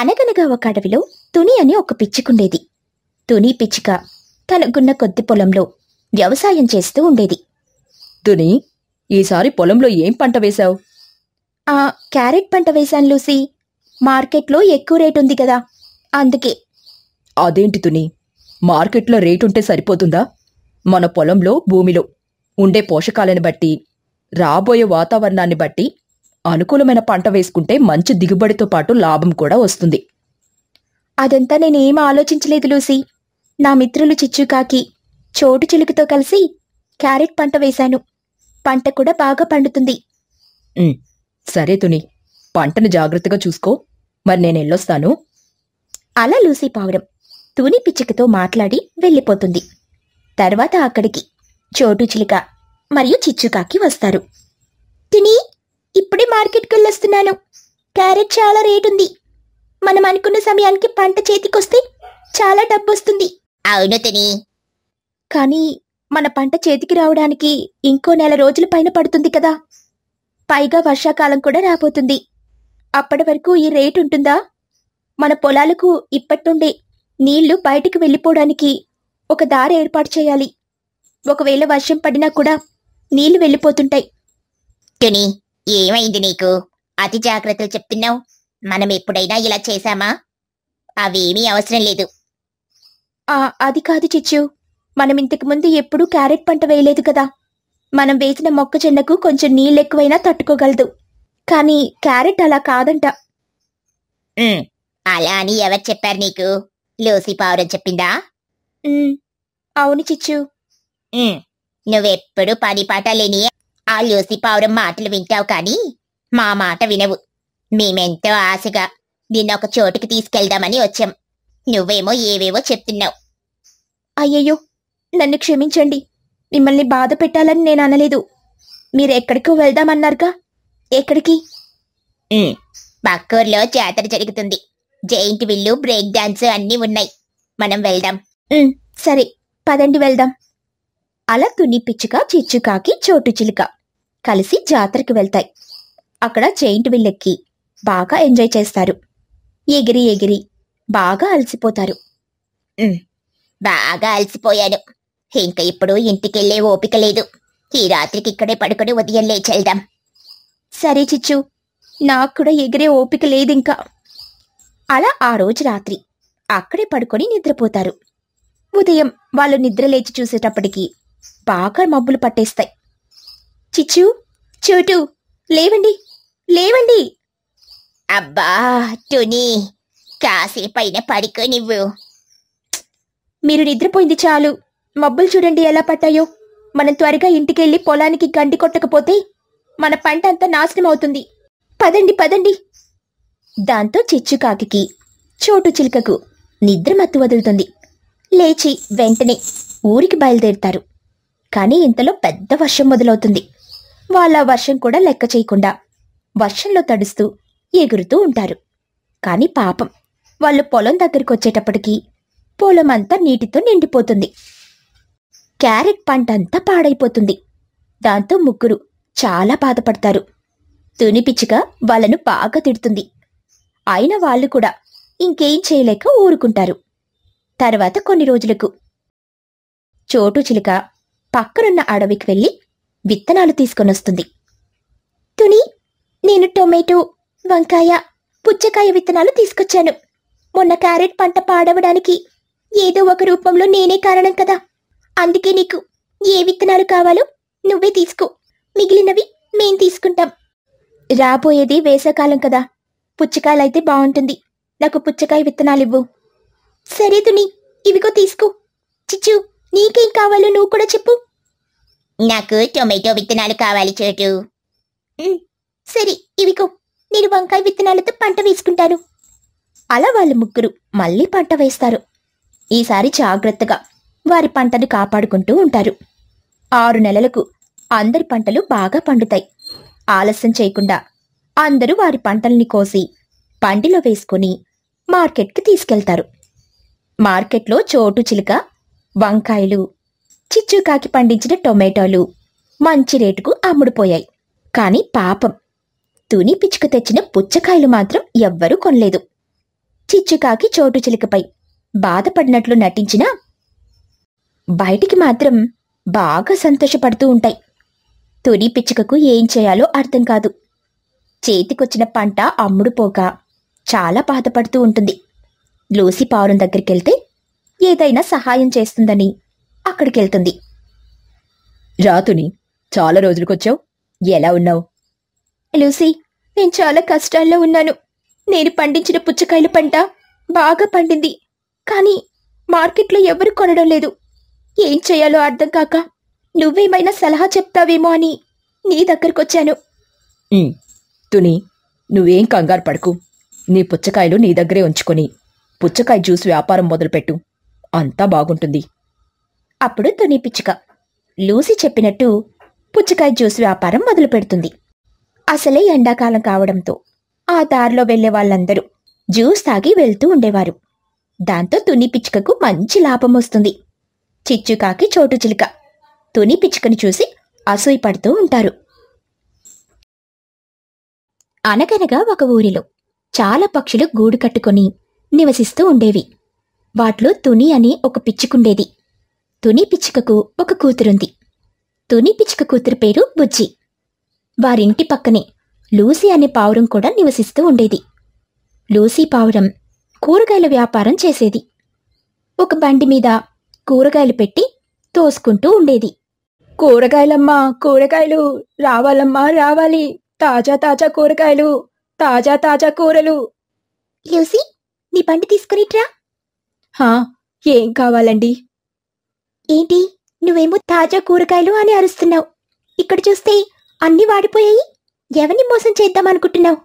అనగనగా ఒక అడవిలో తుని అనే ఒక పిచ్చుకుండేది తుని పిచ్చిక తనకున్న కొద్ది పొలంలో వ్యవసాయం చేస్తూ ఉండేది తుని ఈసారి పొలంలో ఏం పంట వేశావు ఆ క్యారెట్ పంట వేశాను లూసి మార్కెట్లో ఎక్కువ రేటు ఉంది కదా అందుకే అదేంటి తుని మార్కెట్లో రేటు ఉంటే సరిపోతుందా మన పొలంలో భూమిలో ఉండే పోషకాలను బట్టి రాబోయే వాతావరణాన్ని బట్టి అనుకూలమైన పంట వేసుకుంటే మంచి దిగుబడితో పాటు లాభం కూడా వస్తుంది అదంతా నేనేం ఆలోచించలేదు లూసి నా మిత్రులు చిచ్చుకాకి చోటు చిలుకతో కలిసి క్యారెట్ పంట వేశాను పంట కూడా బాగా పండుతుంది సరే తుని పంటను జాగ్రత్తగా చూసుకో మరి నేను వెళ్ళొస్తాను అలా లూసీ పావురం తుని పిచ్చుకతో మాట్లాడి వెళ్ళిపోతుంది తర్వాత అక్కడికి చోటు చిలుక మరియు చిచ్చుకాకి వస్తారు తుని ఇప్పుడే మార్కెట్కి వెళ్ళొస్తున్నాను క్యారెట్ చాలా రేటు ఉంది మనం అనుకున్న సమయానికి పంట చేతికొస్తే చాలా డబ్బు వస్తుంది అవును తిని కానీ మన పంట చేతికి రావడానికి ఇంకో నెల రోజుల పైన పడుతుంది కదా పైగా వర్షాకాలం కూడా రాబోతుంది అప్పటి వరకు ఈ రేటు ఉంటుందా మన పొలాలకు ఇప్పటి నుండే నీళ్లు బయటికి వెళ్ళిపోవడానికి ఒక దారి ఏర్పాటు చేయాలి ఒకవేళ వర్షం పడినా కూడా నీళ్లు వెళ్ళిపోతుంటాయి కెనీ ఏమైంది నీకు అతి జాగ్రత్తలు చెప్తున్నావు మనం ఎప్పుడైనా ఇలా చేశామా అవేమీ అవసరం లేదు ఆ అది కాదు చిచ్చు మనం ఇంతకు ముందు ఎప్పుడూ క్యారెట్ పంట వేయలేదు కదా మనం వేసిన మొక్కజొన్నకు కొంచెం నీళ్ళెక్కువైనా తట్టుకోగలదు కానీ క్యారెట్ అలా కాదంట అలా అని ఎవరు చెప్పారు నీకు లూసీ పావురం చెప్పిందా అవును చిచ్చు నువ్వెప్పుడు పని పాట లేని ఆ పావురం మాటలు వింటావు కానీ మా మాట వినవు మేమెంతో ఆశగా నిన్నొక చోటుకి తీసుకెళ్దామని వచ్చాం నువ్వేమో ఏవేవో చెప్తున్నావు అయ్యయ్యో నన్ను క్షమించండి మిమ్మల్ని బాధ పెట్టాలని నేను అనలేదు మీరు ఎక్కడికో వెళ్దామన్నారుగా ఎక్కడికి పక్కూర్లో జాతర జరుగుతుంది జైంట్ విల్లు బ్రేక్ డాన్స్ అన్నీ ఉన్నాయి మనం వెళ్దాం సరే పదండి వెళ్దాం అలా తుని పిచ్చుక చిచ్చుకాకి చోటు చిలుక కలిసి జాతరకి వెళ్తాయి అక్కడ జైంట్ విల్లెక్కి బాగా ఎంజాయ్ చేస్తారు ఎగిరి ఎగిరి బాగా అలసిపోతారు బాగా అలసిపోయాను ఇంక ఇప్పుడు ఇంటికెళ్లే ఓపిక లేదు ఈ రాత్రికి ఇక్కడే పడుకొని ఉదయం లేచెళ్దాం సరే చిచ్చు నాకు కూడా ఎగిరే ఓపిక లేదింకా అలా ఆ రోజు రాత్రి అక్కడే పడుకొని నిద్రపోతారు ఉదయం వాళ్ళు నిద్ర లేచి చూసేటప్పటికి బాగా మబ్బులు పట్టేస్తాయి చిచ్చు చోటు లేవండి లేవండి అబ్బా టుని కాసేపైన పడుకోనివ్వు మీరు నిద్రపోయింది చాలు మబ్బులు చూడండి ఎలా పట్టాయో మనం త్వరగా ఇంటికెళ్ళి పొలానికి గండి కొట్టకపోతే మన పంట అంతా నాశనం అవుతుంది పదండి పదండి దాంతో చిచ్చు కాకికి చోటు చిలుకకు నిద్ర మత్తు వదులుతుంది లేచి వెంటనే ఊరికి బయలుదేరుతారు కానీ ఇంతలో పెద్ద వర్షం మొదలవుతుంది వాళ్ళ వర్షం కూడా లెక్క చేయకుండా వర్షంలో తడుస్తూ ఎగురుతూ ఉంటారు కానీ పాపం వాళ్ళు పొలం దగ్గరికి వచ్చేటప్పటికి పొలం అంతా నీటితో నిండిపోతుంది క్యారెట్ పంట అంతా పాడైపోతుంది దాంతో ముగ్గురు చాలా బాధపడతారు తునిపిచ్చిగా వాళ్ళను బాగా తిడుతుంది అయిన వాళ్ళు కూడా ఇంకేం చేయలేక ఊరుకుంటారు తర్వాత కొన్ని రోజులకు చోటు చిలుక పక్కనున్న అడవికి వెళ్ళి విత్తనాలు తీసుకొనొస్తుంది తుని నేను టొమాటో వంకాయ పుచ్చకాయ విత్తనాలు తీసుకొచ్చాను మొన్న క్యారెట్ పంట పాడవడానికి ఏదో ఒక రూపంలో నేనే కారణం కదా అందుకే నీకు ఏ విత్తనాలు కావాలో నువ్వే తీసుకో మిగిలినవి మేం తీసుకుంటాం రాబోయేది వేసవకాలం కదా పుచ్చకాయలైతే బాగుంటుంది నాకు పుచ్చకాయ విత్తనాలివ్వు సరే తుని ఇవిగో తీసుకో చిచ్చు నీకేం కావాలో నువ్వు కూడా చెప్పు నాకు టొమాటో విత్తనాలు కావాలి చోటు సరే ఇవిగో నేను వంకాయ విత్తనాలతో పంట వేసుకుంటాను అలా వాళ్ళు ముగ్గురు మళ్ళీ పంట వేస్తారు ఈసారి జాగ్రత్తగా వారి పంటను కాపాడుకుంటూ ఉంటారు ఆరు నెలలకు అందరి పంటలు బాగా పండుతాయి ఆలస్యం చేయకుండా అందరూ వారి పంటల్ని కోసి పండిలో వేసుకుని మార్కెట్కి తీసుకెళ్తారు మార్కెట్లో చోటు చిలుక వంకాయలు చిచ్చుకాకి పండించిన టొమాటోలు మంచి రేటుకు అమ్ముడుపోయాయి కాని పాపం తుని పిచ్చుక తెచ్చిన పుచ్చకాయలు మాత్రం ఎవ్వరూ కొనలేదు చిచ్చుకాకి చోటు చిలుకపై బాధపడినట్లు నటించినా బయటికి మాత్రం బాగా సంతోషపడుతూ ఉంటాయి తుని పిచ్చుకకు ఏం చేయాలో అర్థం కాదు చేతికొచ్చిన పంట అమ్ముడుపోక చాలా బాధపడుతూ ఉంటుంది లూసి పావురం దగ్గరికి వెళ్తే ఏదైనా సహాయం చేస్తుందని అక్కడికెళ్తుంది రాతుని చాలా రోజులకొచ్చావు ఎలా ఉన్నావు లూసీ నేను చాలా కష్టాల్లో ఉన్నాను నేను పండించిన పుచ్చకాయల పంట బాగా పండింది కానీ మార్కెట్లో ఎవరు కొనడం లేదు ఏం చేయాలో అర్థం కాక నువ్వేమైనా సలహా చెప్తావేమో అని నీ దగ్గరకొచ్చాను తుని నువ్వేం కంగారు పడకు నీ పుచ్చకాయలు నీ దగ్గరే ఉంచుకొని పుచ్చకాయ జ్యూస్ వ్యాపారం మొదలుపెట్టు అంతా బాగుంటుంది అప్పుడు తుని పిచ్చుక లూసి చెప్పినట్టు పుచ్చకాయ జ్యూస్ వ్యాపారం మొదలు పెడుతుంది అసలే ఎండాకాలం కావడంతో ఆ దారిలో వెళ్లే వాళ్ళందరూ జ్యూస్ తాగి వెళ్తూ ఉండేవారు దాంతో తుని పిచ్చుకకు మంచి లాభం వస్తుంది చిచ్చుకాకి చోటు చిలుక తుని పిచ్చుకను చూసి అసూయపడుతూ ఉంటారు అనగనగా ఒక ఊరిలో చాలా పక్షులు గూడు కట్టుకొని నివసిస్తూ ఉండేవి వాటిలో తుని అని ఒక పిచ్చుకుండేది తుని పిచ్చుకకు ఒక కూతురుంది తుని పిచ్చుక కూతురు పేరు బుజ్జి వారింటి పక్కనే లూసీ అనే పావురం కూడా నివసిస్తూ ఉండేది లూసీ పావురం కూరగాయల వ్యాపారం చేసేది ఒక బండి మీద కూరగాయలు పెట్టి తోసుకుంటూ ఉండేది కూరగాయలమ్మా కూరగాయలు రావాలమ్మా రావాలి తాజా తాజా కూరగాయలు తాజా తాజా కూరలు లూసీ నీ బండి తీసుకునిట్రా హా ఏం కావాలండి ఏంటి నువ్వేమో తాజా కూరగాయలు అని అరుస్తున్నావు ఇక్కడ చూస్తే అన్నీ వాడిపోయాయి ఎవరిని మోసం చేద్దామనుకుంటున్నావు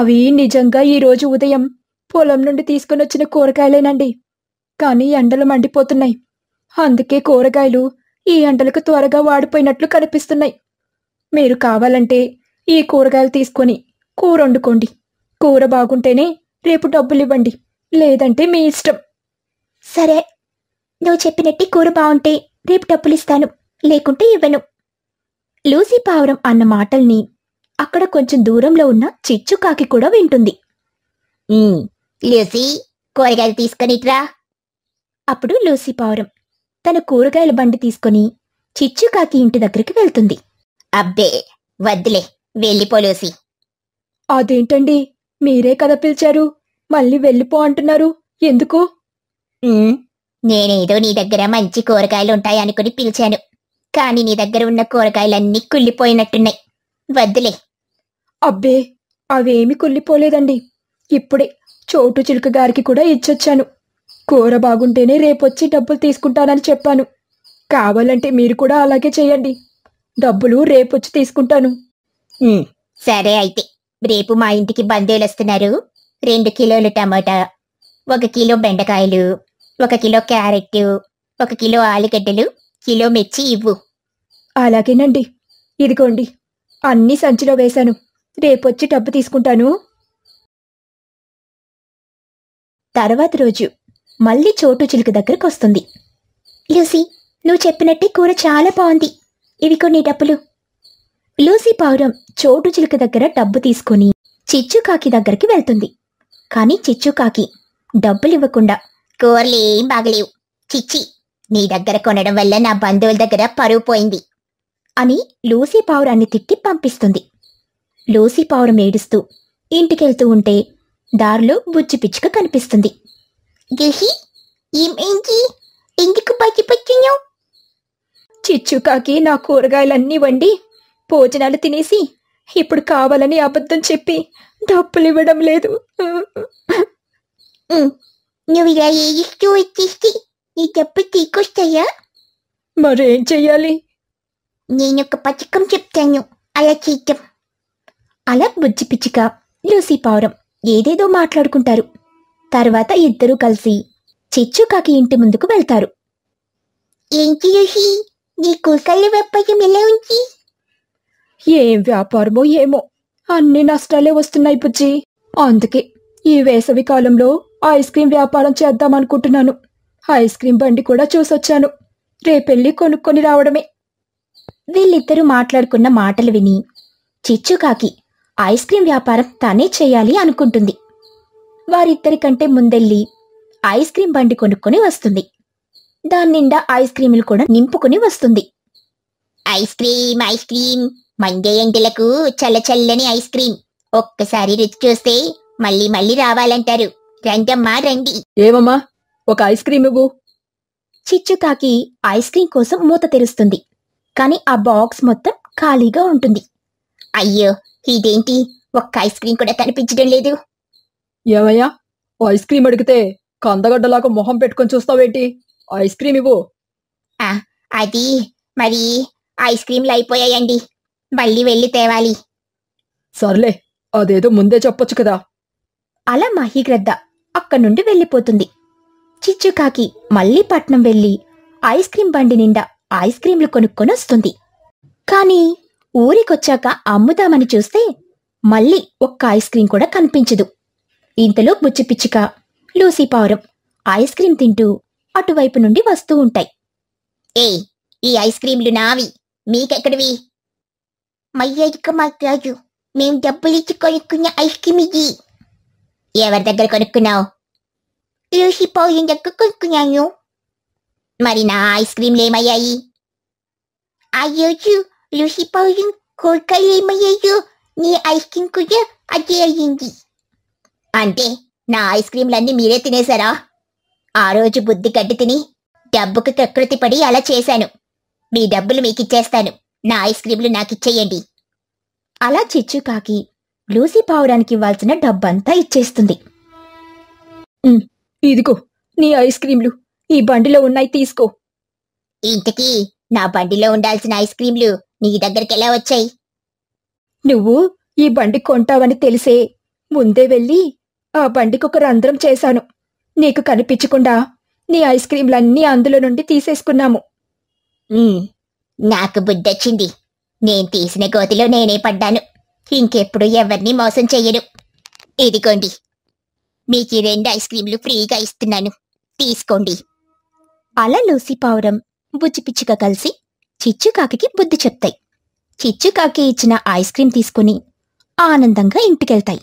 అవి నిజంగా ఈరోజు ఉదయం పొలం నుండి తీసుకుని వచ్చిన కూరగాయలేనండి కానీ ఎండలు మండిపోతున్నాయి అందుకే కూరగాయలు ఈ ఎండలకు త్వరగా వాడిపోయినట్లు కనిపిస్తున్నాయి మీరు కావాలంటే ఈ కూరగాయలు తీసుకొని కూర వండుకోండి కూర బాగుంటేనే రేపు డబ్బులు ఇవ్వండి లేదంటే మీ ఇష్టం సరే నువ్వు చెప్పినట్టు కూర బావుంటే రేపు డబ్బులిస్తాను లేకుంటే ఇవ్వను లూసీ పావురం అన్న మాటల్ని అక్కడ కొంచెం దూరంలో ఉన్న చిచ్చుకాకి కూడా వింటుంది లూసీ కూరగాయలు తీసుకొనిట్రా అప్పుడు లూసీ పావురం తన కూరగాయల బండి తీసుకొని చిచ్చుకాకి ఇంటి దగ్గరికి వెళ్తుంది అబ్బే వద్దులే వెళ్ళిపో లూసీ అదేంటండి మీరే కదా పిలిచారు మళ్ళీ వెళ్ళిపో అంటున్నారు ఎందుకు నేనేదో నీ దగ్గర మంచి కూరగాయలు ఉంటాయనుకుని పిలిచాను కాని నీ దగ్గర ఉన్న కూరగాయలన్నీ కుళ్ళిపోయినట్టున్నాయి వద్దులే అబ్బే అవేమి కుళ్ళిపోలేదండి ఇప్పుడే చోటు చిలుక గారికి కూడా ఇచ్చొచ్చాను కూర బాగుంటేనే రేపొచ్చి డబ్బులు తీసుకుంటానని చెప్పాను కావాలంటే మీరు కూడా అలాగే చేయండి డబ్బులు రేపొచ్చి తీసుకుంటాను సరే అయితే రేపు మా ఇంటికి బందేలు వస్తున్నారు రెండు కిలోలు టమాటా ఒక కిలో బెండకాయలు ఒక కిలో క్యారెట్ ఒక కిలో ఆలుగడ్డలు కిలో మిర్చి ఇవ్వు అలాగేనండి ఇదిగోండి అన్ని సంచిలో వేశాను రేపొచ్చి డబ్బు తీసుకుంటాను తర్వాత రోజు మళ్ళీ చోటు చిలుక దగ్గరకు వస్తుంది లూసీ నువ్వు చెప్పినట్టే కూర చాలా బాగుంది ఇవి కొన్ని డబ్బులు లూసీ పావురం చోటు చిలుక దగ్గర డబ్బు తీసుకుని చిచ్చుకాకి దగ్గరికి వెళ్తుంది కాని చిచ్చుకాకి డబ్బులివ్వకుండా కూరలేం బాగలేవు చిచ్చి నీ దగ్గర కొనడం వల్ల నా బంధువుల దగ్గర పరువు పోయింది అని లూసీ పావురాన్ని తిట్టి పంపిస్తుంది లూసీ పావురం ఏడుస్తూ ఇంటికెళ్తూ ఉంటే దారిలో బుజ్జి పిచ్చుక కనిపిస్తుంది గిహి ఏమేంటి ఎందుకు చిచ్చుకాకి నా కూరగాయలన్నీ వండి భోజనాలు తినేసి ఇప్పుడు కావాలని అబద్ధం చెప్పి డబ్బులు ఇవ్వడం లేదు నువ్వు ఇలా ఏడుస్తూ వచ్చేస్తే నీ డబ్బు తీకొస్తాయా మరేం చెయ్యాలి నేను ఒక పథకం చెప్తాను అలా చేద్దాం అలా బుజ్జి పిచ్చిగా లూసీ పావురం ఏదేదో మాట్లాడుకుంటారు తర్వాత ఇద్దరూ కలిసి కాకి ఇంటి ముందుకు వెళ్తారు ఏంటి లూసి నీ కుసలి వ్యాపారం ఎలా ఉంది ఏం వ్యాపారమో ఏమో అన్ని నష్టాలే వస్తున్నాయి పుచ్చి అందుకే ఈ వేసవి కాలంలో ఐస్ క్రీం వ్యాపారం చేద్దామనుకుంటున్నాను ఐస్ క్రీం బండి కూడా చూసొచ్చాను రేపెళ్ళి కొనుక్కొని రావడమే వీళ్ళిద్దరూ మాట్లాడుకున్న మాటలు విని చిచ్చుకాకి ఐస్ క్రీం వ్యాపారం తనే చేయాలి అనుకుంటుంది వారిద్దరికంటే ముందెళ్ళి ఐస్ క్రీం బండి కొనుక్కొని వస్తుంది దాని నిండా ఐస్ క్రీములు కూడా నింపుకుని వస్తుంది ఐస్ క్రీమ్ ఐస్ క్రీమ్ మంగేయంటిలకు చల్లచల్లని ఐస్ క్రీమ్ ఒక్కసారి రుచి చూస్తే మళ్ళీ మళ్ళీ రావాలంటారు రండమ్మా రండి ఏమమ్మా ఒక ఐస్ క్రీమ్ ఇవ్వు చిచ్చుకాకి ఐస్ క్రీమ్ కోసం మూత తెరుస్తుంది కాని ఆ బాక్స్ మొత్తం ఖాళీగా ఉంటుంది అయ్యో ఇదేంటి ఒక్క ఐస్ క్రీమ్ కూడా కనిపించడం లేదు ఏమయ్యా ఐస్ క్రీమ్ అడిగితే కందగడ్డలాగా మొహం పెట్టుకొని చూస్తావేంటి ఐస్ క్రీమ్ ఇవ్వు అది మరి ఐస్ క్రీమ్లు అయిపోయాయండి మళ్ళీ వెళ్ళి తేవాలి సర్లే అదేదో ముందే చెప్పొచ్చు కదా అలా మహిగ్రద్ద అక్కడి నుండి వెళ్ళిపోతుంది చిచ్చుకాకి మళ్ళీ పట్నం వెళ్ళి ఐస్ క్రీం బండి నిండా ఐస్ క్రీంలు కొనుక్కొని వస్తుంది కానీ ఊరికొచ్చాక అమ్ముదామని చూస్తే మళ్ళీ ఒక్క ఐస్ క్రీం కూడా కనిపించదు ఇంతలో బుచ్చిపిచ్చిక లూసీ పావురం ఐస్ క్రీం తింటూ అటువైపు నుండి వస్తూ ఉంటాయి ఏ ఈ ఐస్ క్రీంలు నావి మీకెక్కడివి మర్యాదగా మాట్లాడు మేము డబ్బులు ఇచ్చి కొనుక్కున్న ఐస్ క్రీమ్ ఇది ఎవరి దగ్గర కొనుక్కున్నావు లూసి పౌరుని దగ్గర కొనుక్కున్నాను మరి నా ఐస్ క్రీమ్లు ఏమయ్యాయి ఆ రోజు లూసి పౌరు కోరికలు ఏమయ్యాయో నీ ఐస్ క్రీమ్ కూడా అదే అయ్యింది అంటే నా ఐస్ క్రీమ్లన్నీ మీరే తినేశారా ఆ రోజు బుద్ధి గడ్డి తిని డబ్బుకు ప్రకృతి పడి అలా చేశాను మీ డబ్బులు మీకు ఇచ్చేస్తాను నా ఐస్ క్రీంలు నాకిచ్చేయండి అలా చిచ్చు కాకి లూసీ పావురానికి ఇవ్వాల్సిన డబ్బంతా ఇచ్చేస్తుంది ఇదిగో నీ ఐస్ క్రీంలు ఈ బండిలో ఉన్నాయి తీసుకో ఇంతకీ నా బండిలో ఉండాల్సిన ఐస్ క్రీంలు నీ దగ్గరికి ఎలా వచ్చాయి నువ్వు ఈ బండి కొంటావని తెలిసే ముందే వెళ్ళి ఆ బండికి ఒక రంధ్రం చేశాను నీకు కనిపించకుండా నీ ఐస్ క్రీంలన్నీ అందులో నుండి తీసేసుకున్నాము నాకు బుద్ధొచ్చింది నేను తీసిన గోతిలో నేనే పడ్డాను ఇంకెప్పుడు ఎవరిని మోసం చెయ్యను ఇదిగోండి మీకు ఈ రెండు ఐస్ క్రీంలు ఫ్రీగా ఇస్తున్నాను తీసుకోండి అలా లూసి పావురం బుజ్జిపిచ్చిక కలిసి చిచ్చుకాకి బుద్ధి చెప్తాయి చిచ్చుకాకి ఇచ్చిన ఐస్ క్రీం తీసుకుని ఆనందంగా ఇంటికెళ్తాయి